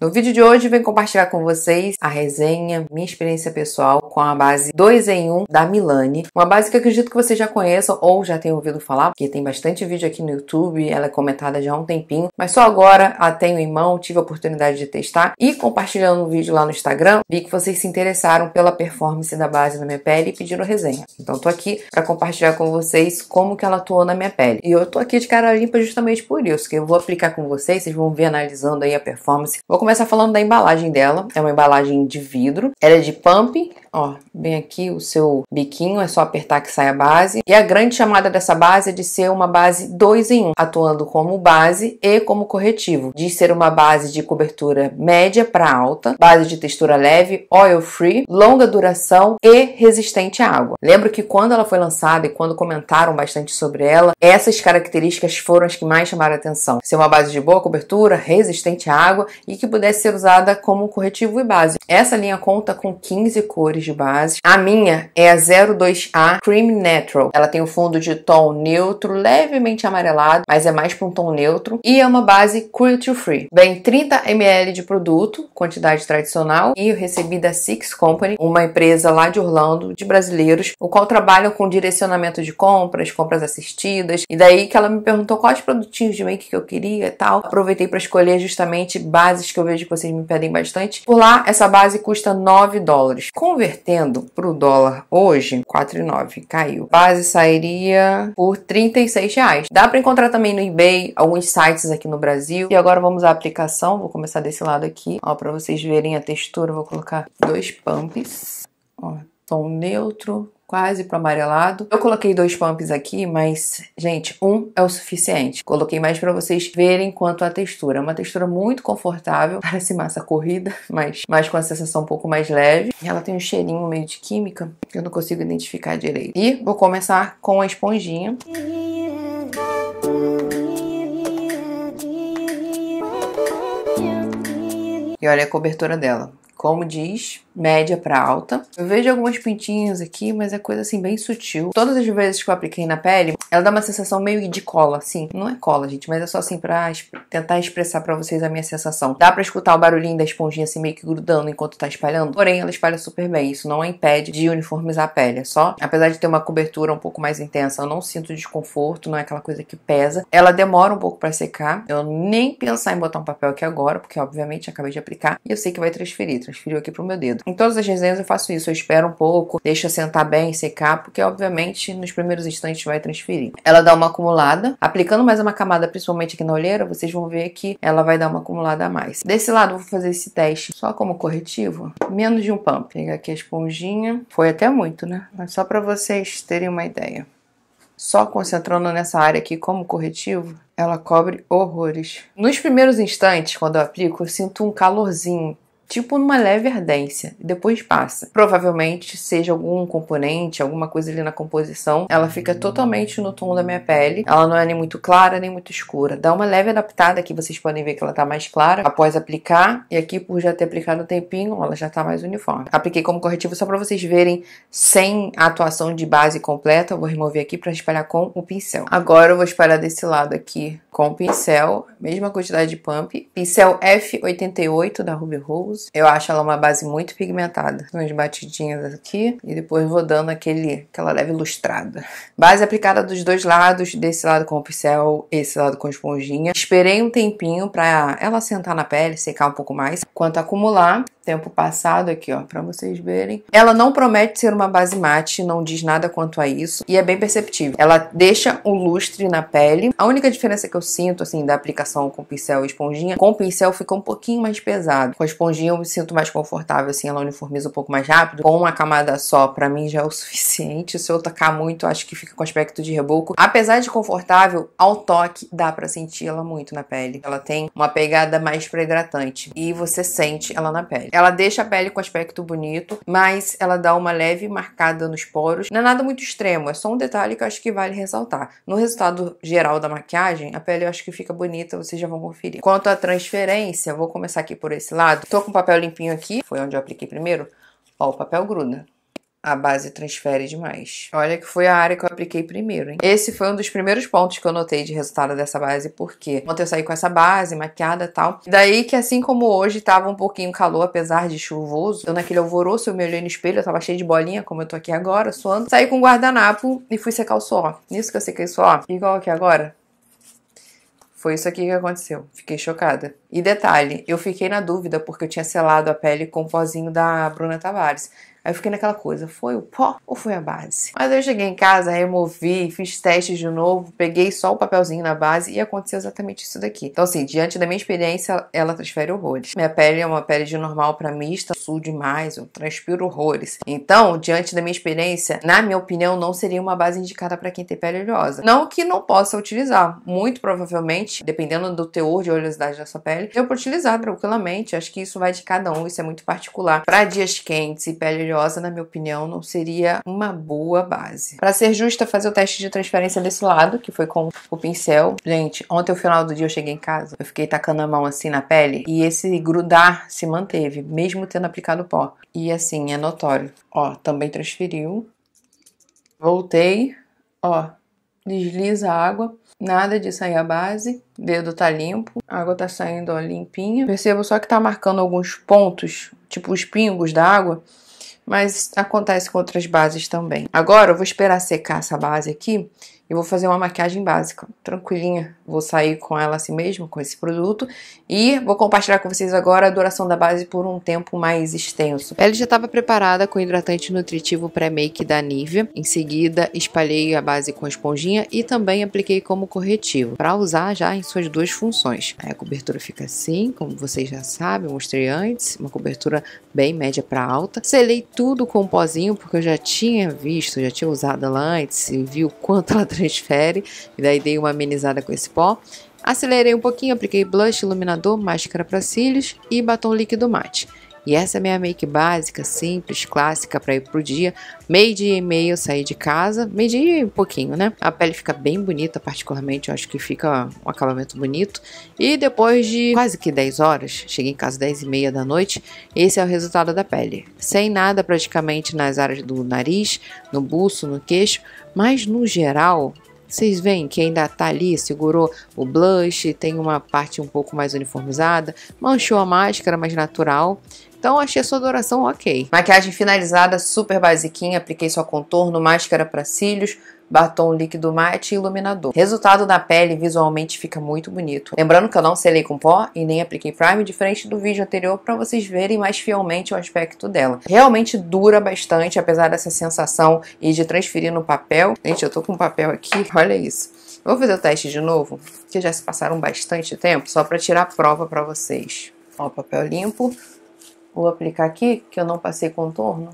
No vídeo de hoje venho compartilhar com vocês a resenha, minha experiência pessoal com a base 2 em 1 da Milani, uma base que acredito que vocês já conheçam ou já tenham ouvido falar, porque tem bastante vídeo aqui no YouTube, ela é comentada já há um tempinho, mas só agora a tenho em mão, tive a oportunidade de testar e compartilhando o um vídeo lá no Instagram, vi que vocês se interessaram pela performance da base na minha pele e pediram resenha. Então tô aqui para compartilhar com vocês como que ela atuou na minha pele. E eu tô aqui de cara limpa justamente por isso, que eu vou aplicar com vocês, vocês vão ver analisando aí a performance. Vou começar falando da embalagem dela. É uma embalagem de vidro. Ela é de pump, ó, bem aqui o seu biquinho, é só apertar que sai a base. E a grande chamada dessa base é de ser uma base 2 em 1, um, atuando como base e como corretivo. De ser uma base de cobertura média para alta, base de textura leve, oil free, longa duração e resistente à água. Lembro que quando ela foi lançada e quando comentaram bastante sobre ela, essas características foram as que mais chamaram atenção. Ser uma base de boa cobertura, resistente à água e que pudesse ser usada como corretivo e base. Essa linha conta com 15 cores de base. A minha é a 02A Cream Natural. Ela tem o um fundo de tom neutro, levemente amarelado, mas é mais para um tom neutro. E é uma base cruelty free. Vem 30 ml de produto, quantidade tradicional. E eu recebi da Six Company, uma empresa lá de Orlando, de brasileiros, o qual trabalha com direcionamento de compras, compras assistidas. E daí que ela me perguntou quais produtinhos de make que eu queria e tal. Aproveitei para escolher justamente bases que eu vejo que vocês me pedem bastante. Por lá, essa base custa 9 dólares. Convertendo para o dólar hoje, 4,9 caiu. Base sairia por 36 reais. Dá para encontrar também no eBay alguns sites aqui no Brasil. E agora vamos à aplicação. Vou começar desse lado aqui, ó, para vocês verem a textura. Vou colocar dois pumps. Ó, tom neutro, quase pro amarelado. Eu coloquei dois pumps aqui, mas, gente, um é o suficiente. Coloquei mais para vocês verem quanto a textura. É uma textura muito confortável, parece massa corrida, mas, mas com a sensação um pouco mais leve. Ela tem um cheirinho meio de química, que eu não consigo identificar direito. E vou começar com a esponjinha. E olha a cobertura dela como diz, média para alta. Eu vejo algumas pintinhas aqui, mas é coisa assim bem sutil. Todas as vezes que eu apliquei na pele, ela dá uma sensação meio de cola, assim. Não é cola, gente, mas é só assim pra tentar expressar para vocês a minha sensação. Dá para escutar o barulhinho da esponjinha assim meio que grudando enquanto tá espalhando, porém ela espalha super bem. Isso não a impede de uniformizar a pele, é só, apesar de ter uma cobertura um pouco mais intensa, eu não sinto desconforto, não é aquela coisa que pesa. Ela demora um pouco para secar. Eu nem pensar em botar um papel aqui agora, porque obviamente acabei de aplicar e eu sei que vai transferir transferiu aqui pro meu dedo. Em todas as resenhas eu faço isso, eu espero um pouco, deixo sentar bem, secar, porque obviamente nos primeiros instantes vai transferir. Ela dá uma acumulada, aplicando mais uma camada, principalmente aqui na olheira, vocês vão ver que ela vai dar uma acumulada a mais. Desse lado, vou fazer esse teste só como corretivo, menos de um pump. Pegar aqui a esponjinha, foi até muito, né? Mas só para vocês terem uma ideia. Só concentrando nessa área aqui como corretivo, ela cobre horrores. Nos primeiros instantes, quando eu aplico, eu sinto um calorzinho tipo numa leve ardência, e depois passa. Provavelmente seja algum componente, alguma coisa ali na composição, ela fica totalmente no tom da minha pele, ela não é nem muito clara nem muito escura. Dá uma leve adaptada aqui, vocês podem ver que ela tá mais clara após aplicar, e aqui por já ter aplicado um tempinho, ela já tá mais uniforme. Apliquei como corretivo só para vocês verem sem a atuação de base completa, eu vou remover aqui para espalhar com o pincel. Agora eu vou espalhar desse lado aqui com o pincel, mesma quantidade de pump, pincel F88 da Ruby Rose, uso. Eu acho ela uma base muito pigmentada. Umas batidinhas aqui e depois vou dando aquele, aquela leve lustrada. Base aplicada dos dois lados, desse lado com o pincel, esse lado com esponjinha. Esperei um tempinho pra ela sentar na pele, secar um pouco mais. Quanto acumular, tempo passado aqui, ó, para vocês verem. Ela não promete ser uma base mate, não diz nada quanto a isso, e é bem perceptível. Ela deixa o lustre na pele. A única diferença que eu sinto, assim, da aplicação com pincel e esponjinha, com pincel fica um pouquinho mais pesado. Com a esponjinha eu me sinto mais confortável, assim, ela uniformiza um pouco mais rápido. Com uma camada só, para mim já é o suficiente. Se eu tocar muito, acho que fica com aspecto de reboco. Apesar de confortável, ao toque dá para sentir ela muito na pele. Ela tem uma pegada mais para hidratante e você sente ela na pele. Ela deixa a pele com aspecto bonito, mas ela dá uma leve marcada nos poros. Não é nada muito extremo, é só um detalhe que eu acho que vale ressaltar. No resultado geral da maquiagem, a pele eu acho que fica bonita, vocês já vão conferir. Quanto à transferência, vou começar aqui por esse lado. Tô com o papel limpinho aqui, foi onde eu apliquei primeiro. Ó, o papel gruda a base transfere demais. Olha que foi a área que eu apliquei primeiro, hein? Esse foi um dos primeiros pontos que eu notei de resultado dessa base, porque ontem eu saí com essa base, maquiada e tal. Daí que assim como hoje tava um pouquinho calor, apesar de chuvoso, eu naquele alvoroço eu me olhei no espelho, eu tava cheio de bolinha, como eu tô aqui agora, suando. Saí com um guardanapo e fui secar o suor. Nisso que eu sequei o suor, igual aqui é agora. Foi isso aqui que aconteceu. Fiquei chocada. E detalhe, eu fiquei na dúvida porque eu tinha selado a pele com o pozinho da Bruna Tavares. Aí eu fiquei naquela coisa, foi o pó ou foi a base? Mas eu cheguei em casa, removi, fiz testes de novo, peguei só o papelzinho na base e aconteceu exatamente isso daqui. Então assim, diante da minha experiência, ela transfere horrores. Minha pele é uma pele de normal para mista, sul demais, eu transpiro horrores. Então, diante da minha experiência, na minha opinião, não seria uma base indicada para quem tem pele oleosa. Não que não possa utilizar, muito provavelmente, dependendo do teor de oleosidade da sua pele, pele, deu para utilizar tranquilamente. Acho que isso vai de cada um, isso é muito particular. Para dias quentes e pele oleosa, na minha opinião, não seria uma boa base. Para ser justa, fazer o teste de transferência desse lado, que foi com o pincel. Gente, ontem, no final do dia, eu cheguei em casa, eu fiquei tacando a mão assim na pele e esse grudar se manteve, mesmo tendo aplicado pó. E assim, é notório. Ó, também transferiu. Voltei, ó, desliza a água, nada de sair a base, o dedo tá limpo, a água tá saindo ó, limpinha. Percebo só que tá marcando alguns pontos, tipo os pingos da água, mas acontece com outras bases também. Agora eu vou esperar secar essa base aqui e vou fazer uma maquiagem básica, tranquilinha. Vou sair com ela assim mesmo, com esse produto. E vou compartilhar com vocês agora a duração da base por um tempo mais extenso. Ela já estava preparada com hidratante nutritivo pré-make da Nivea. Em seguida, espalhei a base com esponjinha e também apliquei como corretivo, para usar já em suas duas funções. Aí a cobertura fica assim, como vocês já sabem, mostrei antes, uma cobertura bem média para alta. Selei tudo com um pozinho, porque eu já tinha visto, já tinha usado ela antes e vi o quanto ela resfere, e daí dei uma amenizada com esse pó. Acelerei um pouquinho, apliquei blush, iluminador, máscara para cílios e batom líquido mate. E essa é minha make básica, simples, clássica para ir pro dia. Meio dia e meio eu saí de casa, meio dia e um pouquinho, né? A pele fica bem bonita, particularmente, eu acho que fica um acabamento bonito. E depois de quase que 10 horas, cheguei em casa 10 e meia da noite, esse é o resultado da pele. Sem nada praticamente nas áreas do nariz, no buço, no queixo, mas no geral vocês veem que ainda tá ali, segurou o blush, tem uma parte um pouco mais uniformizada, manchou a máscara mais natural. Então achei a sua adoração ok. Maquiagem finalizada, super basiquinha, apliquei só contorno, máscara para cílios, batom líquido mate e iluminador. Resultado na pele visualmente fica muito bonito. Lembrando que eu não selei com pó e nem apliquei prime, diferente do vídeo anterior, para vocês verem mais fielmente o aspecto dela. Realmente dura bastante, apesar dessa sensação e de transferir no papel. Gente, eu tô com papel aqui, olha isso. vou fazer o teste de novo, que já se passaram bastante tempo, só para tirar a prova para vocês. Ó, papel limpo. Vou aplicar aqui, que eu não passei contorno.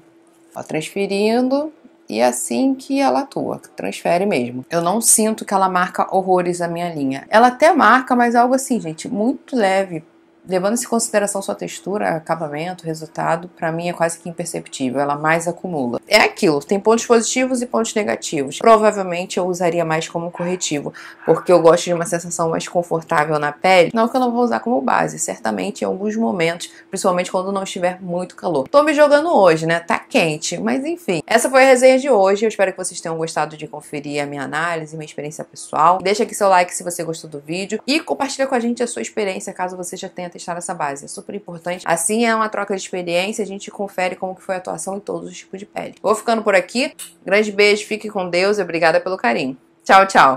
Ó, transferindo, e é assim que ela atua, transfere mesmo. Eu não sinto que ela marca horrores na minha linha. Ela até marca, mas algo assim, gente, muito leve levando em consideração sua textura, acabamento, resultado, para mim é quase que imperceptível, ela mais acumula. É aquilo, tem pontos positivos e pontos negativos. Provavelmente eu usaria mais como corretivo, porque eu gosto de uma sensação mais confortável na pele. Não que eu não vou usar como base, certamente em alguns momentos, principalmente quando não estiver muito calor. Tô me jogando hoje, né? Tá quente, mas enfim. Essa foi a resenha de hoje, eu espero que vocês tenham gostado de conferir a minha análise, minha experiência pessoal. Deixa aqui seu like se você gostou do vídeo e compartilha com a gente a sua experiência caso você já tenha testar essa base. É super importante. Assim é uma troca de experiência, a gente confere como que foi a atuação em todos os tipos de pele. Vou ficando por aqui. Grande beijo, fique com Deus e obrigada pelo carinho. Tchau, tchau.